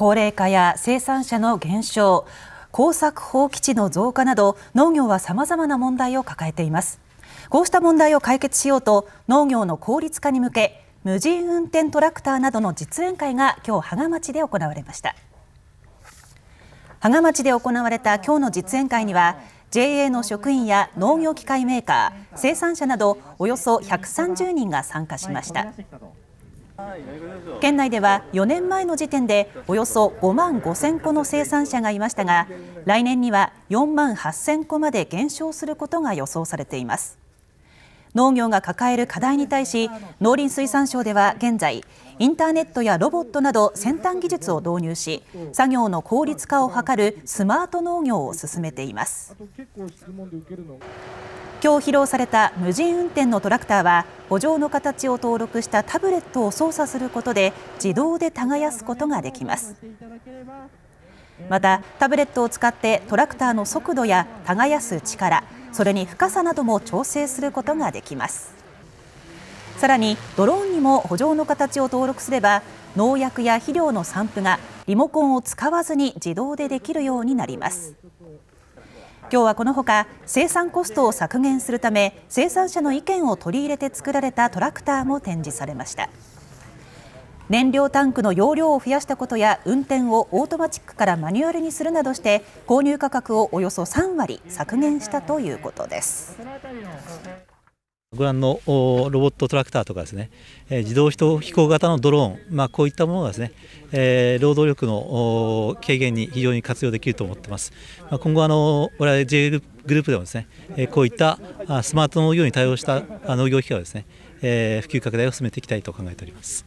高齢化や生産者の減少耕作放棄地の増加など農業はさまざまな問題を抱えていますこうした問題を解決しようと農業の効率化に向け無人運転トラクターなどの実演会が今日芳賀町で行われました芳賀町で行われた今日の実演会には JA の職員や農業機械メーカー生産者などおよそ130人が参加しました。県内では4年前の時点でおよそ5万5000個の生産者がいましたが来年には4万8000個まで減少することが予想されています農業が抱える課題に対し農林水産省では現在インターネットやロボットなど先端技術を導入し作業の効率化を図るスマート農業を進めています今日披露された無人運転のトラクターは補助の形を登録したタブレットを操作することで自動で耕すことができますまたタブレットを使ってトラクターの速度や耕す力それに深さなども調整することができますさらにドローンにも補助の形を登録すれば農薬や肥料の散布がリモコンを使わずに自動でできるようになります今日はこのほか生産コストを削減するため生産者の意見を取り入れて作られたトラクターも展示されました燃料タンクの容量を増やしたことや運転をオートマチックからマニュアルにするなどして購入価格をおよそ3割削減したということです。ご覧のロボットトラクターとかですね、自動飛行型のドローン、まあ、こういったものがですね、え労働力の軽減に非常に活用できると思っています。ま今後あの、我々 J グループでもですね、こういったスマート農業に対応した農業機械をですね、え普及拡大を進めていきたいと考えております。